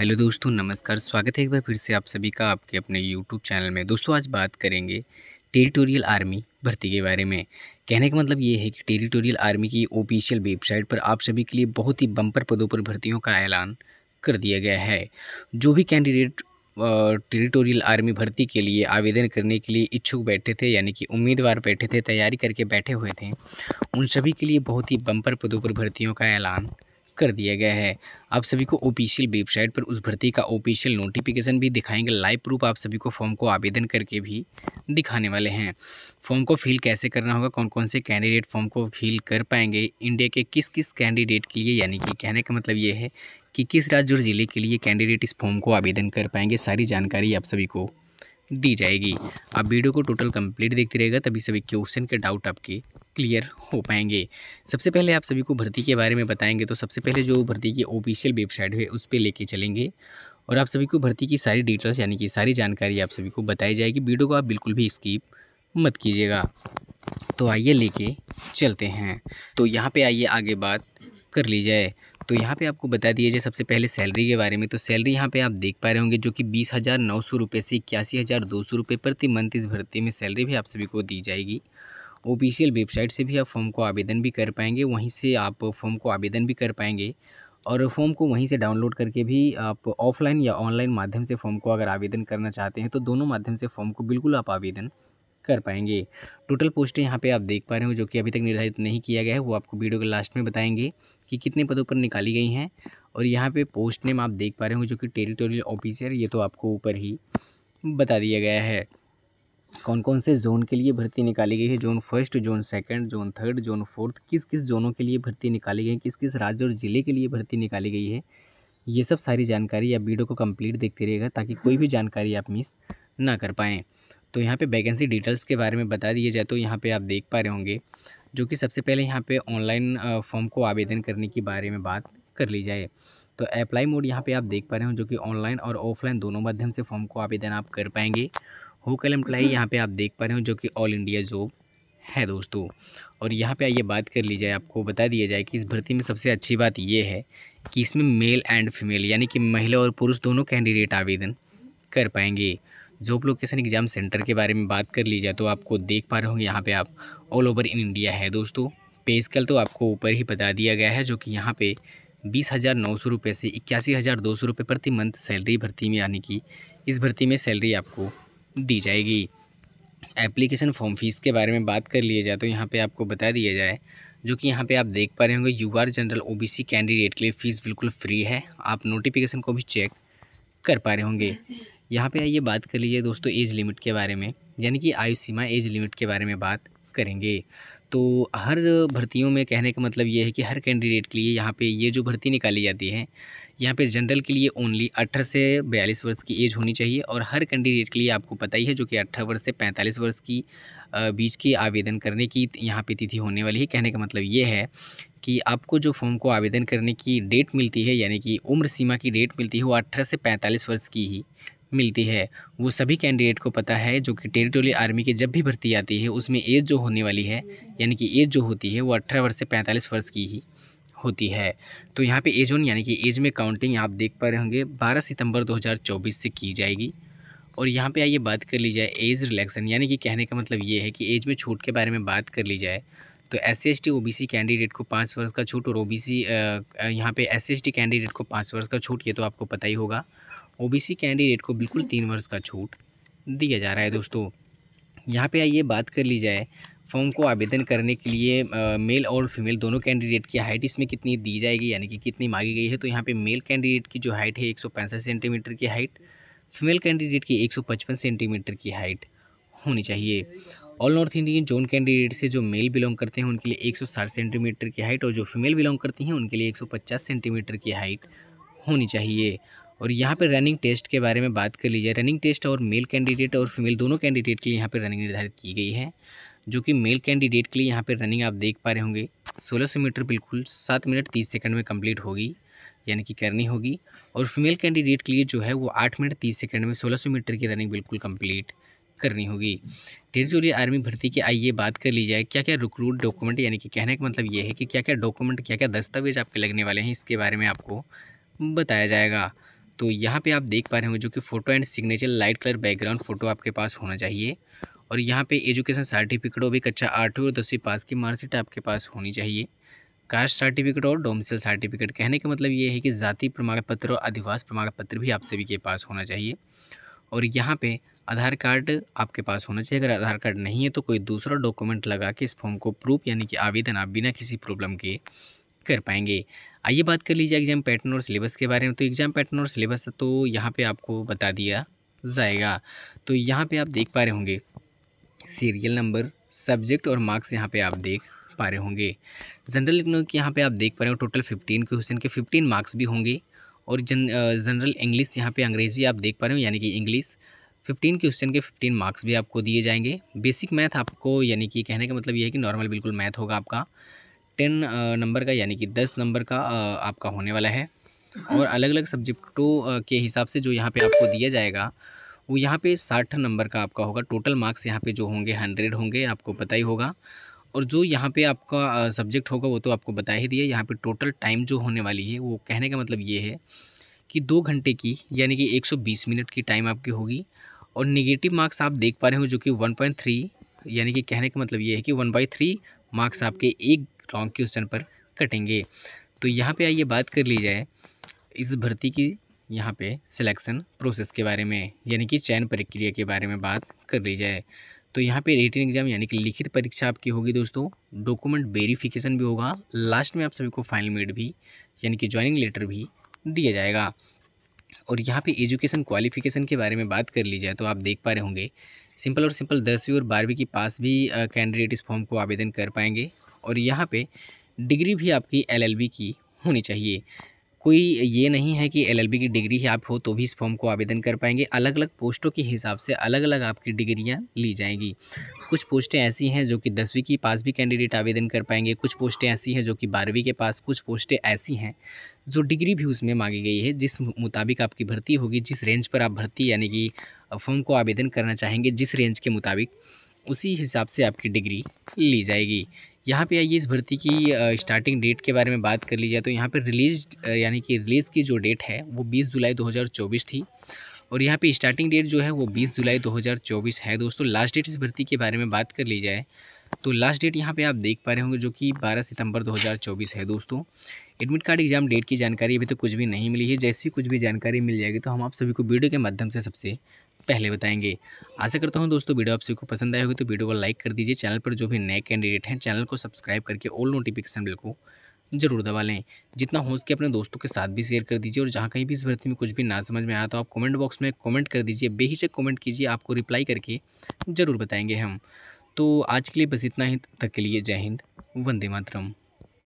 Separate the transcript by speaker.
Speaker 1: Hello दोस्तों नमस्कार स्वागत है एक बार फिर से आप सभी का आपके अपने यूट्यूब चैनल में दोस्तों आज बात करेंगे टेरिटोरियल आर्मी भर्ती के बारे में कहने का मतलब ये है कि टेरिटोरियल आर्मी की ऑफिशियल वेबसाइट पर आप सभी के लिए बहुत ही बम्पर पदों पर भर्तियों का ऐलान कर दिया गया है जो भी कैंडिडेट टेरिटोरियल आर्मी भर्ती के लिए आवेदन करने के लिए इच्छुक बैठे थे यानी कि उम्मीदवार बैठे थे तैयारी करके बैठे हुए थे उन सभी के लिए बहुत ही बम्पर पदों पर भर्तियों का ऐलान कर दिया गया है आप सभी को ऑफिशियल वेबसाइट पर उस भर्ती का ऑफिशियल नोटिफिकेशन भी दिखाएंगे लाइव प्रूफ आप सभी को फॉर्म को आवेदन करके भी दिखाने वाले हैं फॉर्म को फिल कैसे करना होगा कौन कौन से कैंडिडेट फॉर्म को फिल कर पाएंगे इंडिया के किस किस कैंडिडेट के लिए यानी कि कहने का मतलब ये है कि किस राज्य और ज़िले के लिए कैंडिडेट इस फॉर्म को आवेदन कर पाएंगे सारी जानकारी आप सभी को दी जाएगी आप वीडियो को टोटल कंप्लीट देखते रहेगा तभी सभी क्वेश्चन के डाउट आपके क्लियर हो पाएंगे सबसे पहले आप सभी को भर्ती के बारे में बताएंगे तो सबसे पहले जो भर्ती की ऑफिशियल वेबसाइट है उस पर लेके चलेंगे और आप सभी को भर्ती की सारी डिटेल्स यानी कि सारी जानकारी आप सभी को बताई जाएगी वीडियो को आप बिल्कुल भी स्कीप मत कीजिएगा तो आइए लेके चलते हैं तो यहाँ पे आइए आगे बात कर ली जाए तो यहाँ पे आपको बता दिया जाए सबसे पहले सैलरी के बारे में तो सैलरी यहाँ पे आप देख पा रहे होंगे जो कि बीस हज़ार नौ सौ रुपये से इक्यासी हज़ार दो सौ रुपये प्रति मंथ इस भर्ती में सैलरी भी आप सभी को दी जाएगी ऑफिशियल वेबसाइट से भी आप फॉर्म को आवेदन भी कर पाएंगे वहीं से आप फॉर्म को आवेदन भी कर पाएंगे और फॉर्म को वहीं से डाउनलोड करके भी आप ऑफलाइन या ऑनलाइन माध्यम से फॉर्म को अगर आवेदन करना चाहते हैं तो दोनों माध्यम से फॉर्म को बिल्कुल आप आवेदन कर पाएंगे टोटल पोस्टें यहाँ पे आप देख पा रहे हो जो कि अभी तक निर्धारित नहीं किया गया है वो आपको वीडियो के लास्ट में बताएंगे कि कितने पदों पर निकाली गई हैं और यहाँ पे पोस्ट नेम आप देख पा रहे हो जो कि टेरिटोरियल ऑफिसर ये तो आपको ऊपर ही बता दिया गया है कौन कौन से जोन के लिए भर्ती निकाली गई है zone first zone second zone third zone fourth किस किस जोनों के लिए भर्ती निकाली गई है किस किस राज्य और ज़िले के लिए भर्ती निकाली गई है ये सब सारी जानकारी आप वीडियो को कम्प्लीट देखते रहेगा ताकि कोई भी जानकारी आप मिस ना कर पाएँ तो यहाँ पर वैकेंसी डिटेल्स के बारे में बता दिए जाए तो यहाँ पर आप देख पा रहे होंगे जो कि सबसे पहले यहाँ पे ऑनलाइन फॉर्म को आवेदन करने के बारे में बात कर ली जाए तो अप्लाई मोड यहाँ पे आप देख पा रहे हो जो कि ऑनलाइन और ऑफलाइन दोनों माध्यम से फॉर्म को आवेदन आप कर पाएंगे हो कल एम्प्लाई हम्म। यहाँ पे आप देख पा रहे हो जो कि ऑल इंडिया जॉब है दोस्तों और यहाँ पर आइए बात कर ली जाए आपको बता दिया जाए कि इस भर्ती में सबसे अच्छी बात ये है कि इसमें मेल एंड फीमेल यानी कि महिला और पुरुष दोनों कैंडिडेट आवेदन कर पाएंगे जॉब लोकेशन एग्ज़ाम सेंटर के बारे में बात कर ली जाए तो आपको देख पा रहे होंगे यहाँ पे आप ऑल ओवर इन इंडिया है दोस्तों पे स्केल तो आपको ऊपर ही बता दिया गया है जो कि यहाँ पे बीस हज़ार नौ सौ रुपये से इक्यासी हज़ार दो सौ रुपये प्रति मंथ सैलरी भर्ती में यानी कि इस भर्ती में सैलरी आपको दी जाएगी एप्लीकेशन फॉर्म फीस के बारे में बात कर लिया जाए तो यहाँ पर आपको बता दिया जाए जो कि यहाँ पे आप देख पा रहे होंगे U R general OBC candidate के लिए फ़ीस बिल्कुल फ्री है आप नोटिफिकेशन को भी चेक कर पा रहे होंगे यहाँ पे आइए बात कर लीजिए दोस्तों एज लिमिट के बारे में यानी कि आयु सीमा एज लिमिट के बारे में बात करेंगे तो हर भर्तियों में कहने का मतलब ये है कि हर कैंडिडेट के लिए यहाँ पे ये जो भर्ती निकाली जाती है यहाँ पे जनरल के लिए ओनली अठारह से बयालीस वर्ष की एज होनी चाहिए और हर कैंडिडेट के लिए आपको पता ही है जो कि अठारह वर्ष से पैंतालीस वर्ष की बीच की आवेदन करने की यहाँ पे तिथि होने वाली है कहने का मतलब ये है कि आपको जो फॉर्म को आवेदन करने की डेट मिलती है यानी कि उम्र सीमा की डेट मिलती है वो अठारह से पैंतालीस वर्ष की ही मिलती है वो सभी कैंडिडेट को पता है जो कि टेरिटोरियल आर्मी की जब भी भर्ती आती है उसमें एज जो होने वाली है यानी कि एज जो होती है वो अठारह वर्ष से पैंतालीस वर्ष की ही होती है तो यहाँ पे एज ऑन यानी कि एज में काउंटिंग आप देख पा रहे होंगे 12 सितंबर 2024 से की जाएगी और यहाँ पे आइए बात कर ली जाए एज रिलैक्सन यानी कि कहने का मतलब ये है कि एज में छूट के बारे में बात कर ली जाए तो S C S T candidate को पाँच वर्ष का छूट और ओ बी सी यहाँ पर एस सी कैंडिडेट को पाँच वर्ष का छूट ये तो आपको पता ही होगा ओबीसी कैंडिडेट को बिल्कुल तीन वर्ष का छूट दिया जा रहा है दोस्तों यहाँ पे आइए बात कर ली जाए फॉर्म को आवेदन करने के लिए आ, मेल और फीमेल दोनों कैंडिडेट की हाइट इसमें कितनी दी जाएगी यानी कि कितनी मांगी गई है तो यहाँ पे मेल कैंडिडेट की जो हाइट है एक सेंटीमीटर की हाइट फीमेल कैंडिडेट की एक सेंटीमीटर की हाइट होनी चाहिए all North Indian zone candidate से जो मेल बिलोंग करते हैं उनके लिए एक सेंटीमीटर की हाइट और जो फीमेल बिलोंग करती हैं उनके लिए एक सेंटीमीटर की हाइट होनी चाहिए और यहाँ पर रनिंग टेस्ट के बारे में बात कर लीजिए रनिंग टेस्ट और मेल कैंडिडेट और फीमेल दोनों कैंडिडेट के लिए यहाँ पर रनिंग निर्धारित की गई है जो कि मेल कैंडिडेट के लिए यहाँ पर रनिंग आप देख पा रहे होंगे सोलह मीटर बिल्कुल सात मिनट तीस सेकंड में कंप्लीट होगी यानी कि करनी होगी और फीमेल कैंडिडेट के लिए जो है वो आठ मिनट तीस सेकंड में सौ मीटर की रनिंग बिल्कुल कंप्लीट करनी होगी टेरिटोरियल आर्मी भर्ती की आइए बात कर ली जाए क्या क्या रिक्रूट डॉक्यूमेंट यानी कि कहने का मतलब ये है कि क्या क्या डॉक्यूमेंट क्या क्या दस्तावेज आपके लगने वाले हैं इसके बारे में आपको बताया जाएगा तो यहाँ पे आप देख पा रहे होंगे जो कि photo and signature light colour background photo आपके पास होना चाहिए और यहाँ पे एजुकेशन सर्टिफिकेट और भी कच्चा आठवीं और दसवीं पास की मार्कशीट आपके पास होनी चाहिए कास्ट सर्टिफिकेट और डोमिसल सर्टिफिकेट कहने का मतलब ये है कि जाति प्रमाण पत्र और अधिवास प्रमाण पत्र भी आप सभी के पास होना चाहिए और यहाँ पर आधार कार्ड आपके पास होना चाहिए अगर आधार कार्ड नहीं है तो कोई दूसरा डॉक्यूमेंट लगा के इस फॉर्म को प्रूफ यानी कि आवेदन आप बिना किसी प्रॉब्लम के कर पाएंगे आइए बात कर लीजिए एग्जाम पैटर्न और सिलेबस के बारे में तो एग्जाम पैटर्न और सिलेबस तो यहाँ पर आपको बता दिया जाएगा तो यहाँ पर आप देख पा रहे होंगे सीरियल नंबर सब्जेक्ट और मार्क्स यहाँ पे आप देख पा रहे होंगे जनरल के यहाँ पे आप देख पा रहे हो टोटल फिफ्टीन क्वेश्चन के फिफ्टीन मार्क्स भी होंगे और जन जनरल इंग्लिश यहाँ पर अंग्रेजी आप देख पा रहे हो यानी कि इंग्लिश फिफ्टीन क्वेश्चन के फिफ्टीन मार्क्स भी आपको दिए जाएंगे बेसिक मैथ आपको यानी कि कहने का मतलब ये है कि नॉर्मल बिल्कुल मैथ होगा आपका टेन नंबर का यानी कि दस नंबर का आपका होने वाला है और अलग अलग सब्जेक्टों के हिसाब से जो यहाँ पे आपको दिया जाएगा वो यहाँ पे साठ नंबर का आपका होगा टोटल मार्क्स यहाँ पे जो होंगे हंड्रेड होंगे आपको पता ही होगा और जो यहाँ पे आपका सब्जेक्ट होगा वो तो आपको बता ही दिया यहाँ पे टोटल टाइम जो होने वाली है वो कहने का मतलब ये है कि दो घंटे की यानी कि एक मिनट की टाइम आपकी होगी और निगेटिव मार्क्स आप देख पा रहे हो जो कि वन यानी कि कहने का मतलब ये है कि वन बाई थ्री मार्क्स आपके एक लॉन्ग क्वेश्चन पर कटेंगे तो यहाँ पे आइए बात कर ली जाए इस भर्ती की यहाँ पे सिलेक्शन प्रोसेस के बारे में यानी कि चयन प्रक्रिया के बारे में बात कर ली जाए तो यहाँ पे रिटर्न एग्जाम यानी कि लिखित परीक्षा आपकी होगी दोस्तों डॉक्यूमेंट वेरिफिकेशन भी होगा लास्ट में आप सभी को फाइनल मेड भी यानी कि ज्वाइनिंग लेटर भी दिया जाएगा और यहाँ पे एजुकेशन क्वालिफिकेशन के बारे में बात कर ली जाए तो आप देख पा रहे होंगे सिंपल और सिंपल दसवीं और बारहवीं की पास भी कैंडिडेट इस फॉर्म को आवेदन कर पाएंगे और यहाँ पे डिग्री भी आपकी एलएलबी की होनी चाहिए कोई ये नहीं है कि एलएलबी की डिग्री ही आप हो तो भी इस फॉर्म को आवेदन कर पाएंगे अलग अलग पोस्टों के हिसाब से अलग अलग आपकी डिग्रियाँ ली जाएंगी कुछ पोस्टें ऐसी हैं जो कि दसवीं की पास भी कैंडिडेट आवेदन कर पाएंगे कुछ पोस्टें ऐसी हैं जो कि बारहवीं के पास कुछ पोस्टें ऐसी हैं जो डिग्री भी उसमें मांगी गई है जिस मुताबिक आपकी भर्ती होगी जिस रेंज पर आप भर्ती यानी कि फॉर्म को आवेदन करना चाहेंगे जिस रेंज के मुताबिक उसी हिसाब से आपकी डिग्री ली जाएगी यहाँ पे आइए इस भर्ती की स्टार्टिंग डेट के बारे में बात कर ली जाए तो यहाँ पे रिलीज यानी कि रिलीज़ की जो डेट है वो 20 जुलाई 2024 थी और यहाँ पे स्टार्टिंग डेट जो है वो 20 जुलाई 2024 है दोस्तों लास्ट डेट इस भर्ती के बारे में बात कर ली जाए तो लास्ट डेट यहाँ पे आप देख पा रहे होंगे जो कि 12 सितंबर 2024 है दोस्तों एडमिट कार्ड एग्जाम डेट की जानकारी अभी तो कुछ भी नहीं मिली है जैसी कुछ भी जानकारी मिल जाएगी तो हम आप सभी को वीडियो के माध्यम से सबसे पहले बताएंगे आशा करता हूँ दोस्तों वीडियो आप सभी को पसंद आए होगी तो वीडियो को लाइक कर दीजिए चैनल पर जो भी नए कैंडिडेट हैं चैनल को सब्सक्राइब करके ऑल नोटिफिकेशन बिल को जरूर दबा लें जितना हो सके अपने दोस्तों के साथ भी शेयर कर दीजिए और जहाँ कहीं भी इस भर्ती में कुछ भी ना समझ में आया तो आप कमेंट बॉक्स में कमेंट कर दीजिए बेहिचक कमेंट कीजिए आपको रिप्लाई करके ज़रूर बताएंगे हम तो आज के लिए बस इतना ही तक के लिए जय हिंद वंदे मातरम